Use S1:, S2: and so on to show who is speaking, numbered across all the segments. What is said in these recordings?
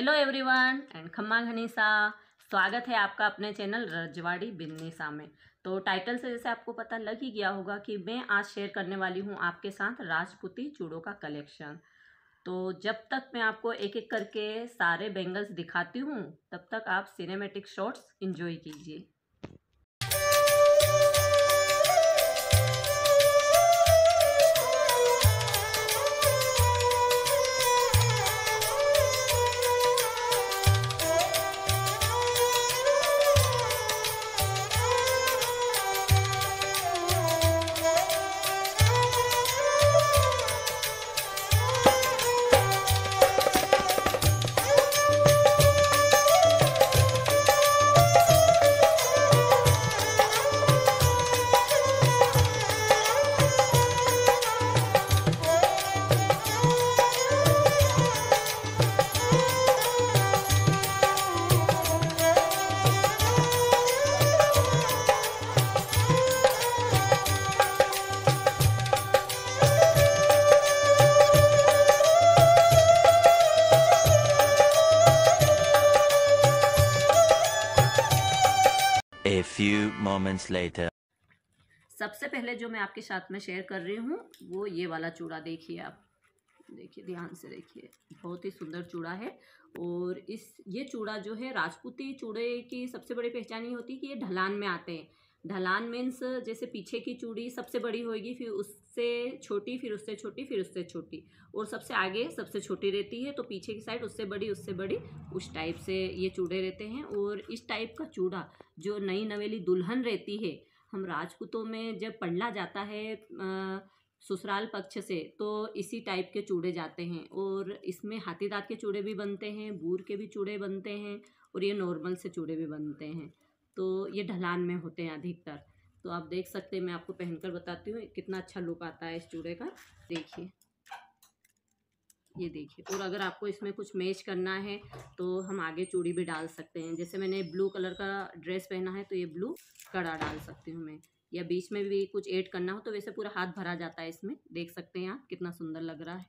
S1: Hello everyone and खम्मा घनीसा स्वागत है आपका अपने चैनल रजवाड़ी बिन्नीसा में तो टाइटल से जैसे आपको पता लग ही गया होगा कि मैं आज शेयर करने वाली हूँ आपके साथ राजपूती चूड़ों का कलेक्शन तो जब तक मैं आपको एक एक करके सारे बैंगल्स दिखाती हूँ तब तक आप सिनेमेटिक शॉर्ट्स इन्जॉय कीजिए moments later. सबसे पहले जो मैं आपके साथ में शेयर कर रही हूँ वो ये वाला चूड़ा देखिए आप देखिए ध्यान से देखिए बहुत ही सुंदर चूड़ा है और इस ये चूड़ा जो है राजपूती चूड़े की सबसे बड़ी पहचानी होती है कि ये ढलान में आते हैं ढलान मीन्स जैसे पीछे की चूड़ी सबसे बड़ी होगी फिर उससे छोटी फिर उससे छोटी फिर उससे छोटी और सबसे आगे सबसे छोटी रहती है तो पीछे की साइड उससे बड़ी उससे बड़ी उस टाइप से ये चूड़े रहते हैं और इस टाइप का चूड़ा जो नई नवेली दुल्हन रहती है हम राजपूतों में जब पढ़ला जाता है ससुराल पक्ष से तो इसी टाइप के चूड़े जाते हैं और इसमें हाथी दाँत के चूड़े भी बनते हैं बूर के भी चूड़े बनते हैं और ये नॉर्मल से चूड़े भी बनते हैं तो ये ढलान में होते हैं अधिकतर तो आप देख सकते हैं मैं आपको पहनकर बताती हूँ कितना अच्छा लुक आता है इस चूड़े का देखिए ये देखिए और अगर आपको इसमें कुछ मैच करना है तो हम आगे चूड़ी भी डाल सकते हैं जैसे मैंने ब्लू कलर का ड्रेस पहना है तो ये ब्लू कड़ा डाल सकती हूँ मैं या बीच में भी कुछ ऐड करना हो तो वैसे पूरा हाथ भरा जाता है इसमें देख सकते हैं आप कितना सुंदर लग रहा है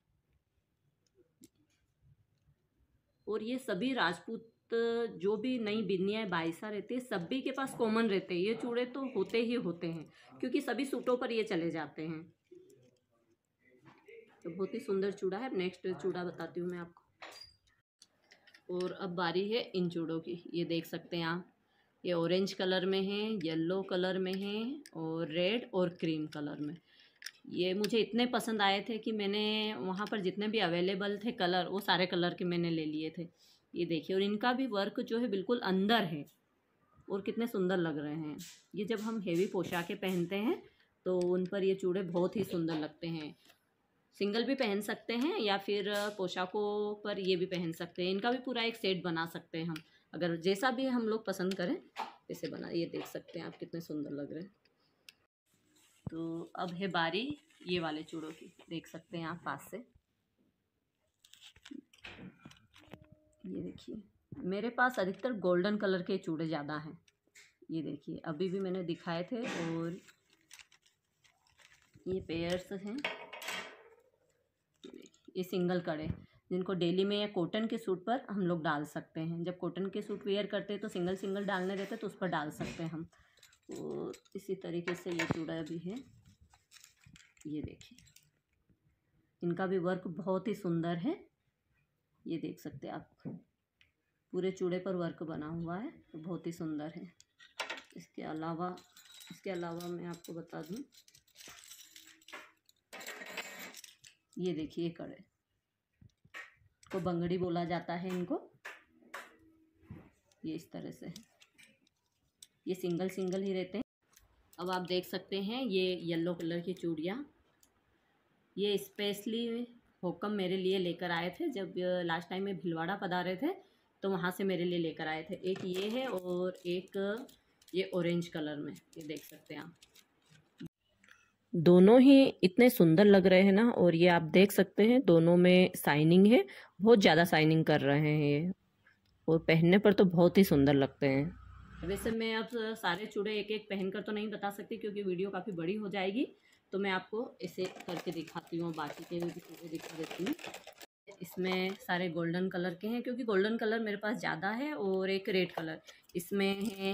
S1: और ये सभी राजपूत तो जो भी नई बिन्नियाँ बाइसा रहती है सभी के पास कॉमन रहते हैं ये चूड़े तो होते ही होते हैं क्योंकि सभी सूटों पर ये चले जाते हैं तो बहुत ही सुंदर चूड़ा है नेक्स्ट चूड़ा बताती हूँ मैं आपको और अब बारी है इन चूड़ों की ये देख सकते हैं आप ये ऑरेंज कलर में है येल्लो कलर में है और रेड और क्रीम कलर में ये मुझे इतने पसंद आए थे कि मैंने वहाँ पर जितने भी अवेलेबल थे कलर वो सारे कलर के मैंने ले लिए थे ये देखिए और इनका भी वर्क जो है बिल्कुल अंदर है और कितने सुंदर लग रहे हैं ये जब हम हेवी पोशाकें पहनते हैं तो उन पर ये चूड़े बहुत ही सुंदर लगते हैं सिंगल भी पहन सकते हैं या फिर पोशाकों पर ये भी पहन सकते हैं इनका भी पूरा एक सेट बना सकते हैं हम अगर जैसा भी हम लोग पसंद करें वैसे बना ये देख सकते हैं आप कितने सुंदर लग रहे हैं तो अब है बारी ये वाले चूड़ों की देख सकते हैं आप पास से ये देखिए मेरे पास अधिकतर गोल्डन कलर के चूड़े ज़्यादा हैं ये देखिए अभी भी मैंने दिखाए थे और ये पेयर्स हैं ये सिंगल कड़े जिनको डेली में या कॉटन के सूट पर हम लोग डाल सकते हैं जब कॉटन के सूट वेयर करते हैं तो सिंगल सिंगल डालने रहते तो उस पर डाल सकते हैं हम और इसी तरीके से ये चूड़ा भी है ये देखिए इनका भी वर्क बहुत ही सुंदर है ये देख सकते हैं आप पूरे चूड़े पर वर्क बना हुआ है तो बहुत ही सुंदर है इसके अलावा इसके अलावा मैं आपको बता दूं ये देखिए कड़े को बंगड़ी बोला जाता है इनको ये इस तरह से है ये सिंगल सिंगल ही रहते हैं अब आप देख सकते हैं ये येलो कलर की चूड़ियाँ ये स्पेशली होकम मेरे लिए लेकर आए थे जब लास्ट टाइम में भिलवाड़ा पधारे थे तो वहाँ से मेरे लिए लेकर आए थे एक ये है और एक ये ऑरेंज कलर में ये देख सकते हैं आप दोनों ही इतने सुंदर लग रहे हैं ना और ये आप देख सकते हैं दोनों में साइनिंग है बहुत ज़्यादा साइनिंग कर रहे हैं ये और पहनने पर तो बहुत ही सुंदर लगते हैं वैसे मैं अब सारे चूड़े एक एक पहनकर तो नहीं बता सकती क्योंकि वीडियो काफ़ी बड़ी हो जाएगी तो मैं आपको इसे करके दिखाती हूँ बाकी के भी चीज़ें दिखा देती हूँ इसमें सारे गोल्डन कलर के हैं क्योंकि गोल्डन कलर मेरे पास ज़्यादा है और एक रेड कलर इसमें हैं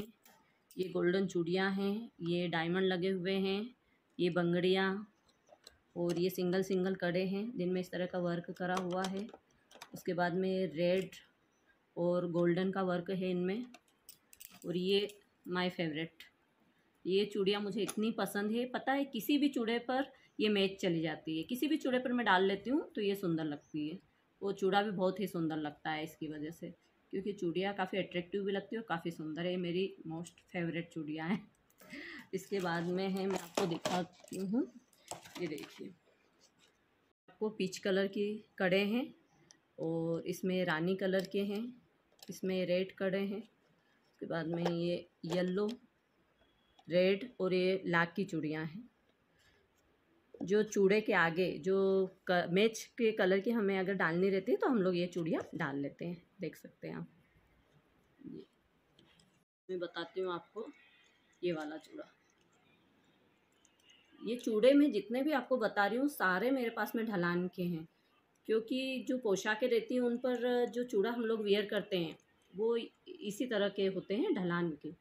S1: ये गोल्डन चूड़ियाँ हैं ये डायमंड लगे हुए हैं ये बंगड़ियाँ और ये सिंगल सिंगल कड़े हैं जिनमें इस तरह का वर्क करा हुआ है उसके बाद में रेड और गोल्डन का वर्क है इनमें और ये माय फेवरेट ये चूड़ियाँ मुझे इतनी पसंद है पता है किसी भी चूड़े पर ये मैच चली जाती है किसी भी चूड़े पर मैं डाल लेती हूँ तो ये सुंदर लगती है वो चूड़ा भी बहुत ही सुंदर लगता है इसकी वजह से क्योंकि चूड़ियाँ काफ़ी अट्रैक्टिव भी लगती है और काफ़ी सुंदर है ये मेरी मोस्ट फेवरेट चूड़ियाँ हैं इसके बाद में है मैं आपको दिखाती हूँ ये देखिए आपको पीच कलर की कड़े हैं और इसमें रानी कलर के हैं इसमें रेड कड़े हैं उसके बाद में ये येल्लो रेड और ये लाख की चूड़ियाँ हैं जो चूड़े के आगे जो क, मैच के कलर की हमें अगर डालनी रहती है तो हम लोग ये चूड़ियाँ डाल लेते हैं देख सकते हैं आप मैं बताती हूँ आपको ये वाला चूड़ा ये चूड़े में जितने भी आपको बता रही हूँ सारे मेरे पास में ढलान के हैं क्योंकि जो पोशाकें रहती हैं उन पर जो चूड़ा हम लोग वेयर करते हैं वो इसी तरह के होते हैं ढलान के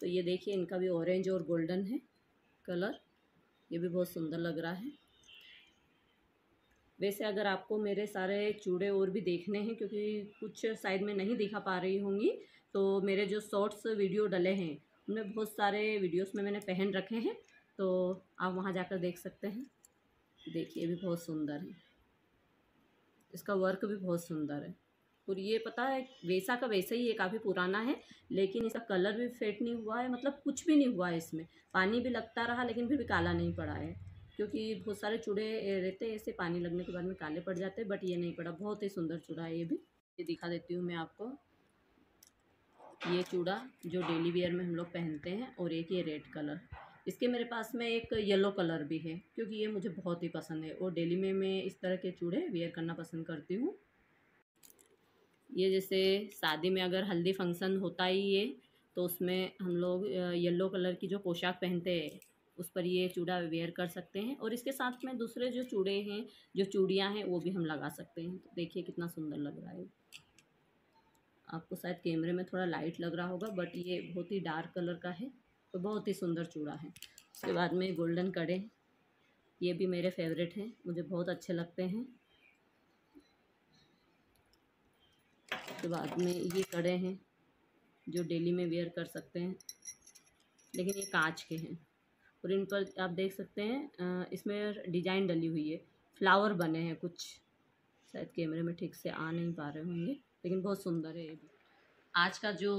S1: तो ये देखिए इनका भी ऑरेंज और गोल्डन है कलर ये भी बहुत सुंदर लग रहा है वैसे अगर आपको मेरे सारे चूड़े और भी देखने हैं क्योंकि कुछ साइड में नहीं दिखा पा रही होंगी तो मेरे जो शॉर्ट्स वीडियो डले हैं उनमें बहुत सारे वीडियोस में मैंने पहन रखे हैं तो आप वहाँ जाकर देख सकते हैं देखिए भी बहुत सुंदर है इसका वर्क भी बहुत सुंदर है और ये पता है वैसा का वैसा ही ये काफ़ी पुराना है लेकिन इसका कलर भी फेड नहीं हुआ है मतलब कुछ भी नहीं हुआ है इसमें पानी भी लगता रहा लेकिन फिर भी काला नहीं पड़ा है क्योंकि बहुत सारे चूड़े रहते हैं ऐसे पानी लगने के बाद में काले पड़ जाते हैं बट ये नहीं पड़ा बहुत ही सुंदर चूड़ा है ये भी ये दिखा देती हूँ मैं आपको ये चूड़ा जो डेली वेयर में हम लोग पहनते हैं और एक ये रेड कलर इसके मेरे पास में एक येलो कलर भी है क्योंकि ये मुझे बहुत ही पसंद है और डेली में मैं इस तरह के चूड़े वेयर करना पसंद करती हूँ ये जैसे शादी में अगर हल्दी फंक्शन होता ही ये तो उसमें हम लोग येलो कलर की जो पोशाक पहनते हैं उस पर ये चूड़ा वेयर कर सकते हैं और इसके साथ में दूसरे जो चूड़े हैं जो चूड़ियाँ हैं वो भी हम लगा सकते हैं तो देखिए कितना सुंदर लग रहा है आपको शायद कैमरे में थोड़ा लाइट लग रहा होगा बट ये बहुत ही डार्क कलर का है तो बहुत ही सुंदर चूड़ा है उसके बाद में गोल्डन कड़े ये भी मेरे फेवरेट हैं मुझे बहुत अच्छे लगते हैं उसके बाद में ये कड़े हैं जो डेली में वेयर कर सकते हैं लेकिन ये कांच के हैं और इन पर आप देख सकते हैं इसमें डिजाइन डली हुई है फ्लावर बने हैं कुछ शायद कैमरे में ठीक से आ नहीं पा रहे होंगे लेकिन बहुत सुंदर है ये आज का जो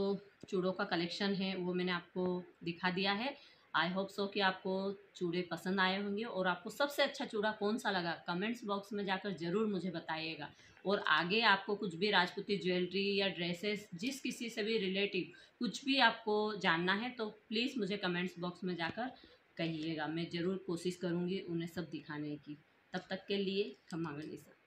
S1: चूड़ों का कलेक्शन है वो मैंने आपको दिखा दिया है आई होप सो कि आपको चूड़े पसंद आए होंगे और आपको सबसे अच्छा चूड़ा कौन सा लगा कमेंट्स बॉक्स में जाकर ज़रूर मुझे बताइएगा और आगे आपको कुछ भी राजपूती ज्वेलरी या ड्रेसेस जिस किसी से भी रिलेटिव कुछ भी आपको जानना है तो प्लीज़ मुझे कमेंट्स बॉक्स में जाकर कहिएगा मैं ज़रूर कोशिश करूँगी उन्हें सब दिखाने की तब तक के लिए हम गणेशा